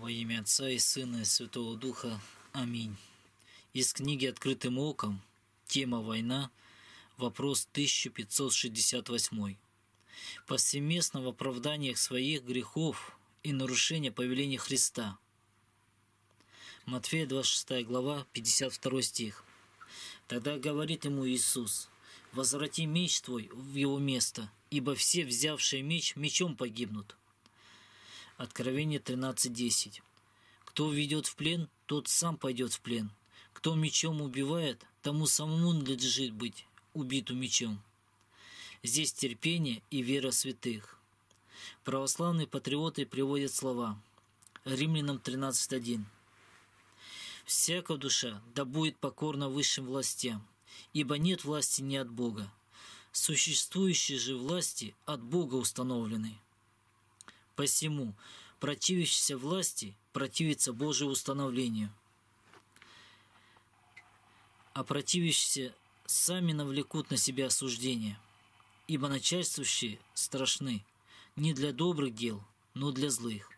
Во имя Отца и Сына и Святого Духа. Аминь. Из книги «Открытым оком» тема «Война», вопрос 1568. Повсеместно в оправданиях своих грехов и нарушения повеления Христа. Матфея 26 глава, 52 стих. Тогда говорит ему Иисус, «Возврати меч твой в его место, ибо все, взявшие меч, мечом погибнут». Откровение 13.10. Кто ведет в плен, тот сам пойдет в плен. Кто мечом убивает, тому самому надлежит быть убиту мечом. Здесь терпение и вера святых. Православные патриоты приводят слова. Римлянам 13.1. «Всякая душа да будет покорна высшим властям, ибо нет власти не от Бога, существующие же власти от Бога установлены». Посему противящийся власти противится Божьему установлению, а противящиеся сами навлекут на себя осуждение, ибо начальствующие страшны не для добрых дел, но для злых.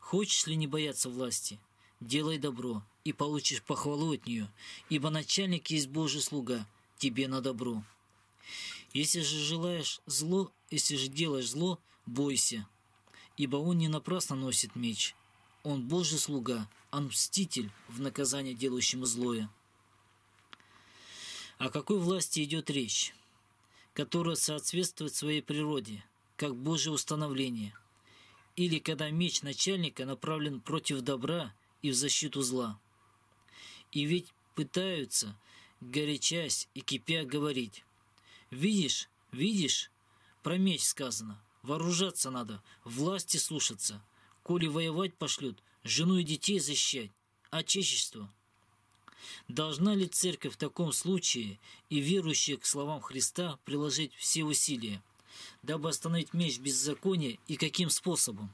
Хочешь ли не бояться власти, делай добро, и получишь похвалу от нее, ибо начальник есть Божий слуга, тебе на добро. Если же желаешь зло, если же делаешь зло, бойся, ибо он не напрасно носит меч. Он Божий слуга, а мститель в наказание делающим злое. О какой власти идет речь? Которая соответствует своей природе, как Божье установление. Или когда меч начальника направлен против добра и в защиту зла. И ведь пытаются, горячась и кипя, говорить. «Видишь, видишь, про меч сказано. Вооружаться надо, власти слушаться. Коли воевать пошлют, жену и детей защищать. Отечество. А Должна ли церковь в таком случае и верующие к словам Христа приложить все усилия, дабы остановить меч беззакония и каким способом?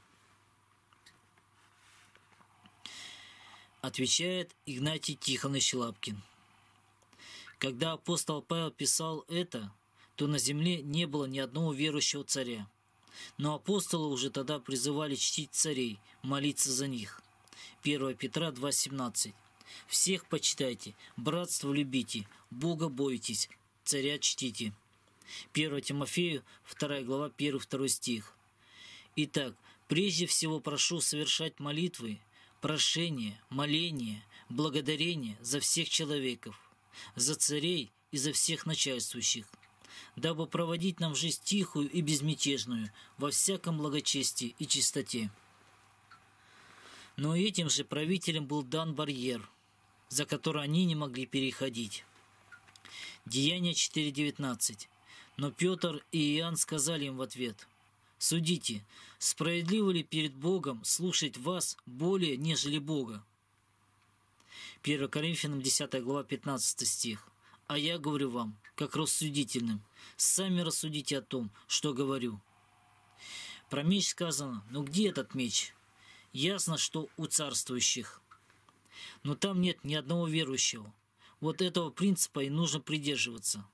Отвечает Игнатий Тихонович Лапкин. Когда апостол Павел писал это, то на земле не было ни одного верующего царя. Но апостолы уже тогда призывали чтить царей, молиться за них. 1 Петра 2,17 «Всех почитайте, братство любите, Бога бойтесь, царя чтите». 1 Тимофею 2 глава 1-2 стих. Итак, прежде всего прошу совершать молитвы, прошения, моления, благодарения за всех человеков, за царей и за всех начальствующих, дабы проводить нам жизнь тихую и безмятежную, во всяком благочестии и чистоте. Но этим же правителям был дан барьер, за который они не могли переходить. Деяние 4.19. Но Петр и Иоанн сказали им в ответ, «Судите, справедливо ли перед Богом слушать вас более, нежели Бога?» 1 Коринфянам 10 глава 15 стих. А я говорю вам, как рассудительным, сами рассудите о том, что говорю. Про меч сказано, но «Ну где этот меч? Ясно, что у царствующих. Но там нет ни одного верующего. Вот этого принципа и нужно придерживаться,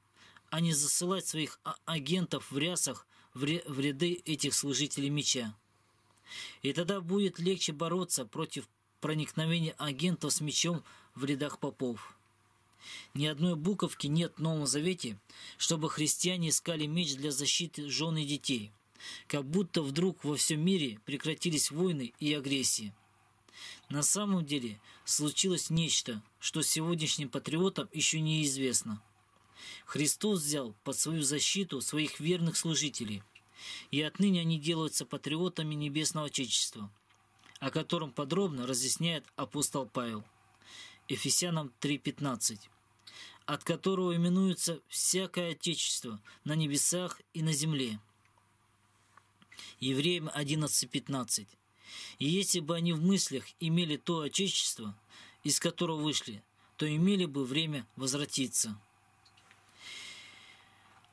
а не засылать своих а-, агентов в рясах в ряды этих служителей меча. И тогда будет легче бороться против проникновения агентов с мечом в рядах попов. Ни одной буковки нет в Новом Завете, чтобы христиане искали меч для защиты жены и детей. Как будто вдруг во всем мире прекратились войны и агрессии. На самом деле случилось нечто, что сегодняшним патриотам еще неизвестно. Христос взял под свою защиту своих верных служителей, и отныне они делаются патриотами Небесного Отечества, о котором подробно разъясняет апостол Павел. Ефесянам 3.15 от которого именуется всякое отечество на небесах и на земле. Евреям 11.15. И если бы они в мыслях имели то отечество, из которого вышли, то имели бы время возвратиться.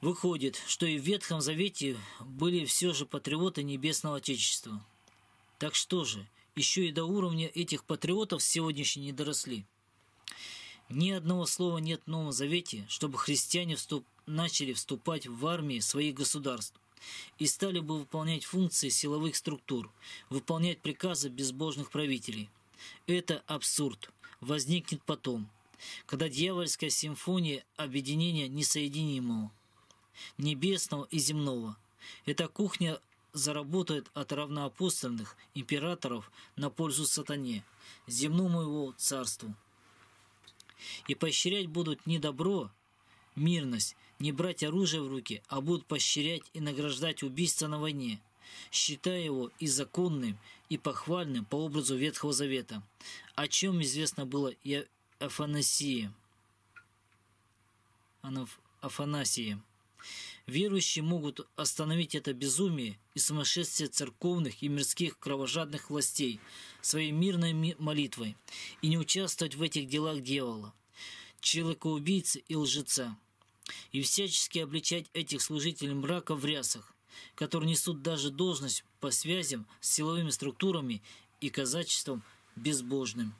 Выходит, что и в Ветхом Завете были все же патриоты Небесного Отечества. Так что же, еще и до уровня этих патриотов сегодняшние не доросли – ни одного слова нет в Новом Завете, чтобы христиане вступ... начали вступать в армии своих государств и стали бы выполнять функции силовых структур, выполнять приказы безбожных правителей. Это абсурд. Возникнет потом, когда дьявольская симфония объединения несоединимого, небесного и земного. Эта кухня заработает от равноапостольных императоров на пользу сатане, земному его царству. И поощрять будут не добро, мирность, не брать оружие в руки, а будут поощрять и награждать убийца на войне, считая его и законным, и похвальным по образу Ветхого Завета, о чем известно было и Афанасии. Афанасием. Верующие могут остановить это безумие и сумасшествие церковных и мирских кровожадных властей своей мирной молитвой и не участвовать в этих делах дьявола, человекоубийцы и лжеца, и всячески обличать этих служителей мрака в рясах, которые несут даже должность по связям с силовыми структурами и казачеством безбожным.